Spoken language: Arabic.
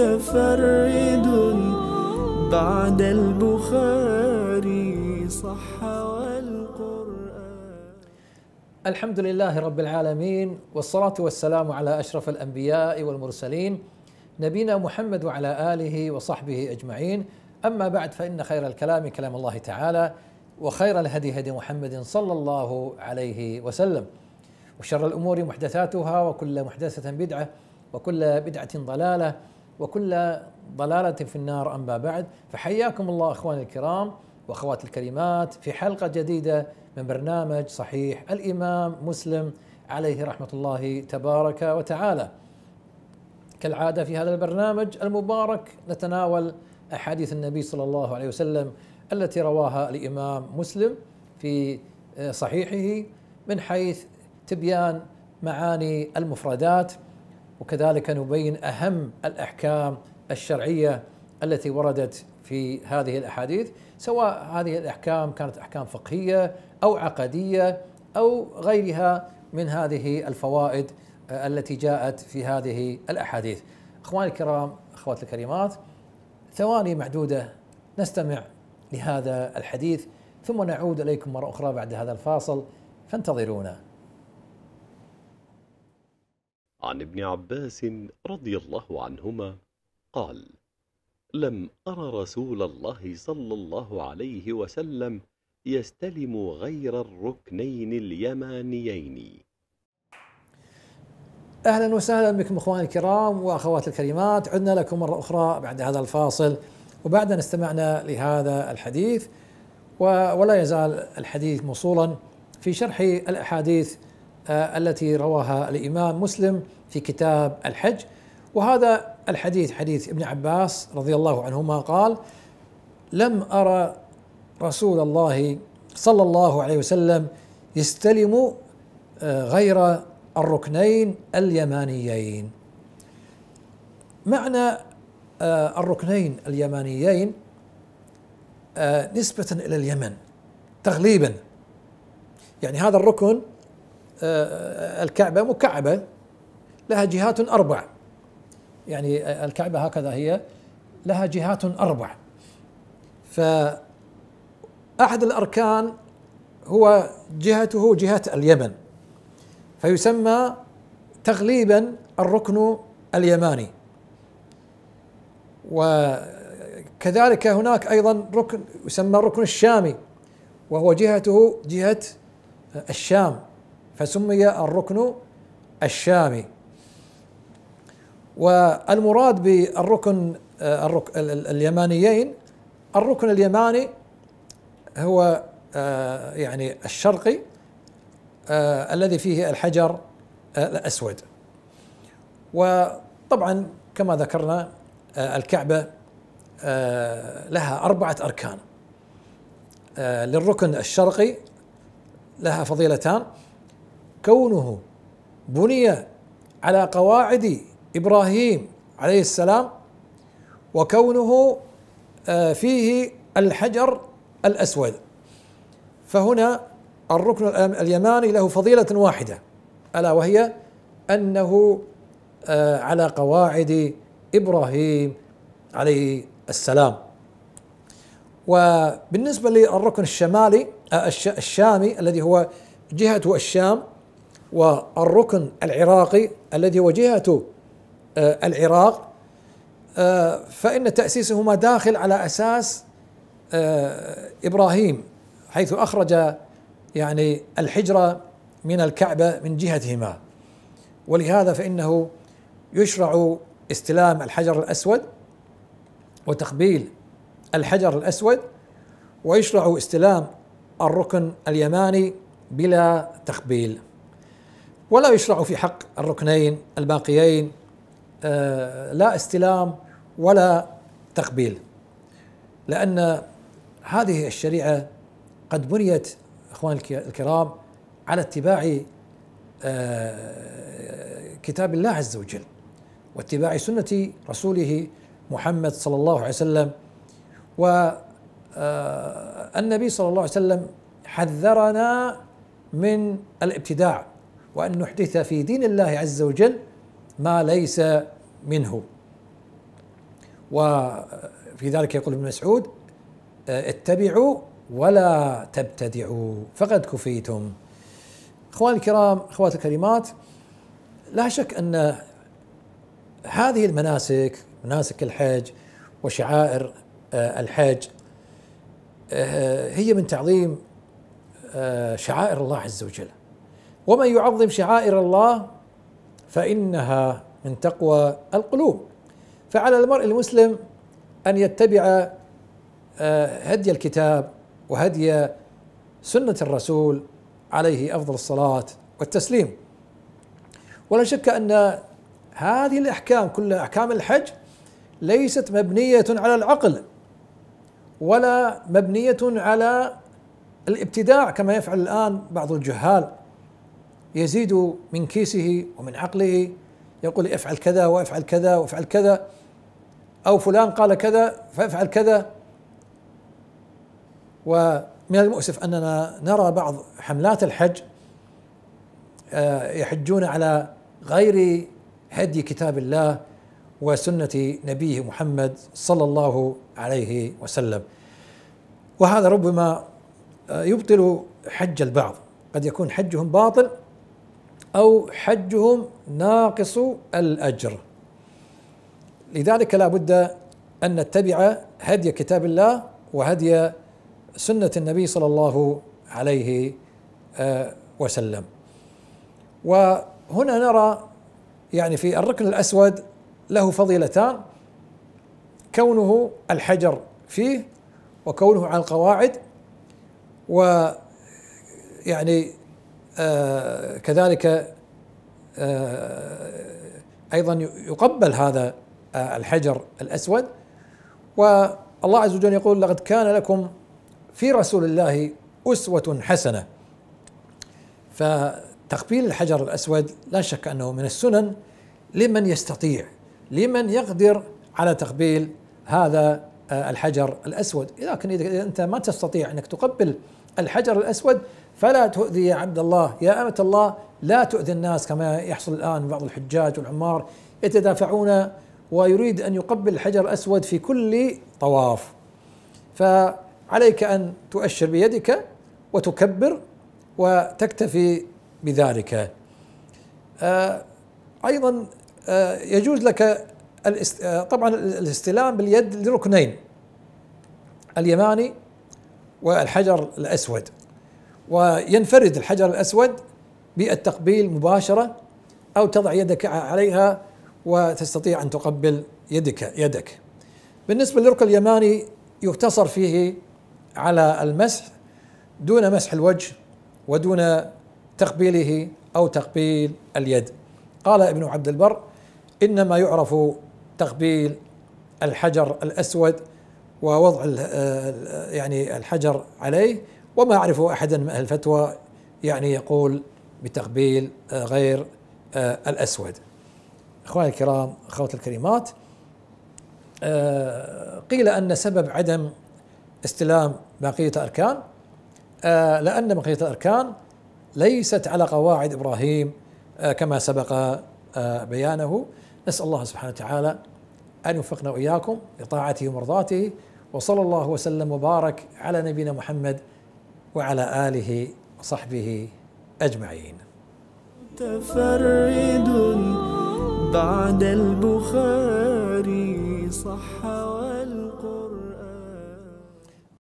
متفرد بعد البخاري صح والقرآن الحمد لله رب العالمين والصلاة والسلام على أشرف الأنبياء والمرسلين نبينا محمد وعلى آله وصحبه أجمعين أما بعد فإن خير الكلام كلام الله تعالى وخير الهدي هدي محمد صلى الله عليه وسلم وشر الأمور محدثاتها وكل محدثة بدعة وكل بدعة ضلالة وكل ضلالة في النار أما بعد فحياكم الله أخواني الكرام وأخواتي الكريمات في حلقة جديدة من برنامج صحيح الإمام مسلم عليه رحمة الله تبارك وتعالى كالعادة في هذا البرنامج المبارك نتناول أحاديث النبي صلى الله عليه وسلم التي رواها الإمام مسلم في آه، صحيحه من حيث تبيان معاني المفردات وكذلك نبين اهم الاحكام الشرعيه التي وردت في هذه الاحاديث سواء هذه الاحكام كانت احكام فقهيه او عقديه او غيرها من هذه الفوائد آه، التي جاءت في هذه الاحاديث. اخواني الكرام، اخواتي الكريمات، ثواني معدوده نستمع لهذا الحديث ثم نعود اليكم مره اخرى بعد هذا الفاصل فانتظرونا. عن ابن عباس رضي الله عنهما قال لم أرى رسول الله صلى الله عليه وسلم يستلم غير الركنين اليمانيين أهلا وسهلا بكم أخواني الكرام وأخواتي الكريمات عدنا لكم مرة أخرى بعد هذا الفاصل وبعد أن استمعنا لهذا الحديث ولا يزال الحديث موصولا في شرح الأحاديث آه، التي رواها الامام مسلم في كتاب الحج وهذا الحديث حديث ابن عباس رضي الله عنهما قال لم ارى رسول الله صلى الله عليه وسلم يستلم آه، غير الركنين اليمانيين معنى آه، الركنين اليمانيين نسبة إلى اليمن تغليبا يعني هذا الركن آه، الكعبة مكعبة لها جهات أربع يعني الكعبة هكذا هي لها جهات أربع فأحد الأركان هو جهته جهة اليمن فيسمى تغليبا الركن اليماني وكذلك هناك أيضا ركن يسمى الركن الشامي وهو جهته جهة الشام فسمي الركن الشامي والمراد بالركن آه، اليمانيين الركن اليماني هو آه، يعني الشرقي آه، الذي فيه الحجر الاسود وطبعا كما ذكرنا الكعبه لها اربعه اركان للركن الشرقي لها فضيلتان كونه بني على قواعد ابراهيم عليه السلام وكونه آه، فيه الحجر الاسود فهنا الركن اليماني له فضيله واحده الا وهي انه آه، على قواعد ابراهيم عليه السلام وبالنسبه للركن الشمالي آه، الشامي الذي هو جهه الشام والركن العراقي الذي هو جهة آه، العراق آه، فإن تأسيسهما داخل على أساس آه، إبراهيم حيث أخرج يعني الحجرة من الكعبة من جهتهما ولهذا فإنه يشرع استلام الحجر الأسود وتقبيل الحجر الأسود ويشرع استلام الركن اليماني بلا تقبيل ولا يشرع في حق الركنين الباقيين آه، لا استلام ولا تقبيل لأن هذه الشريعة قد بنيت إخواني الكرام على اتباع آه، كتاب الله عز وجل واتباع سنة رسوله محمد صلى الله عليه وسلم والنبي آه، صلى الله عليه وسلم حذرنا من الابتداع وأن نحدث في دين الله عز وجل ما ليس منه وفي ذلك يقول ابن مسعود آه، اتبعوا ولا تبتدعوا فقد كفيتم اخواني الكرام اخوات الكريمات لا شك ان هذه المناسك مناسك الحج وشعائر آه، الحج آه، هي من تعظيم شعائر الله عز وجل ومن يعظم شعائر الله فانها من تقوى القلوب فعلى المرء المسلم ان يتبع آه، هدي الكتاب وهدي سنه الرسول عليه افضل الصلاه والتسليم ولا شك ان هذه الاحكام كل احكام الحج ليست مبنيه على العقل ولا مبنيه على الابتداع كما يفعل الان بعض الجهال يزيد من كيسه ومن عقله يقول افعل كذا وافعل كذا وافعل كذا أو فلان قال كذا فافعل كذا ومن المؤسف أننا نرى بعض حملات الحج آه، يحجون على غير هدي كتاب الله وسنة نبيه محمد صلى الله عليه وسلم وهذا ربما آه، يبطل حج البعض قد يكون حجهم باطل أو حجهم ناقص الأجر لذلك لا بد أن نتبع هدي كتاب الله وهدي سنة النبي صلى الله عليه آه، وسلم وهنا نرى يعني في الركن الأسود له فضيلتان كونه الحجر فيه وكونه على القواعد و يعني آه، كذلك آه، ايضا يقبل هذا آه، الحجر الاسود والله عز وجل يقول لقد كان لكم في رسول الله اسوه حسنه فتقبيل الحجر الاسود لا شك انه من السنن لمن يستطيع لمن يقدر على تقبيل هذا الحجر الاسود لكن اذا انت ما تستطيع انك تقبل الحجر الأسود فلا تؤذي يا عبد الله يا أمة الله لا تؤذي الناس كما يحصل الآن بعض الحجاج والعمار يتدافعون ويريد أن يقبل الحجر الأسود في كل طواف فعليك أن تؤشر بيدك وتكبر وتكتفي بذلك آه، أيضا آه، يجوز لك آه، طبعا الاستلام باليد لركنين اليماني والحجر الأسود وينفرد الحجر الأسود بالتقبيل مباشرة أو تضع يدك عليها وتستطيع أن تقبل يدك يدك بالنسبة للركن اليماني يقتصر فيه على المسح دون مسح الوجه ودون تقبيله أو تقبيل اليد قال ابن عبد البر إنما يعرف تقبيل الحجر الأسود ووضع آه، يعني الحجر عليه وما أعرف أحدا من أهل الفتوى يعني يقول بتقبيل آه، غير آه، الأسود إخواني الكرام أخواتي الكريمات قيل أن سبب عدم استلام بقية الأركان لأن بقية الأركان ليست على قواعد إبراهيم كما سبق بيانه نسأل الله سبحانه وتعالى أن يوفقنا وإياكم لطاعته ومرضاته وصلى الله وسلم وبارك على نبينا محمد وعلى آله وصحبه أجمعين متفرد بعد البخاري صحة